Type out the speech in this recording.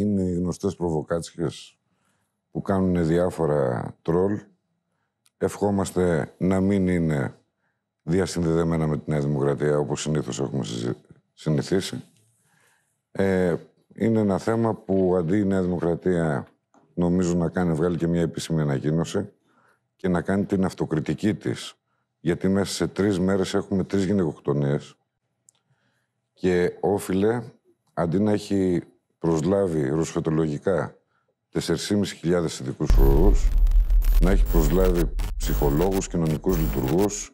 είναι οι γνωστές προβοκάτσικες που κάνουν διάφορα τρόλ. Ευχόμαστε να μην είναι διασυνδεδεμένα με τη Νέα Δημοκρατία όπως συνήθως έχουμε συνηθίσει. Ε, είναι ένα θέμα που αντί η Νέα Δημοκρατία νομίζω να κάνει, βγάλει και μια επίσημη ανακοίνωση και να κάνει την αυτοκριτική της. Γιατί μέσα σε τρεις μέρες έχουμε τρεις γυναικοκτονίες και όφιλε αντί να έχει προσλάβει ρουσφετολογικά 4.500 ειδικού φορούς, να έχει προσλάβει ψυχολόγους, κοινωνικούς λειτουργούς,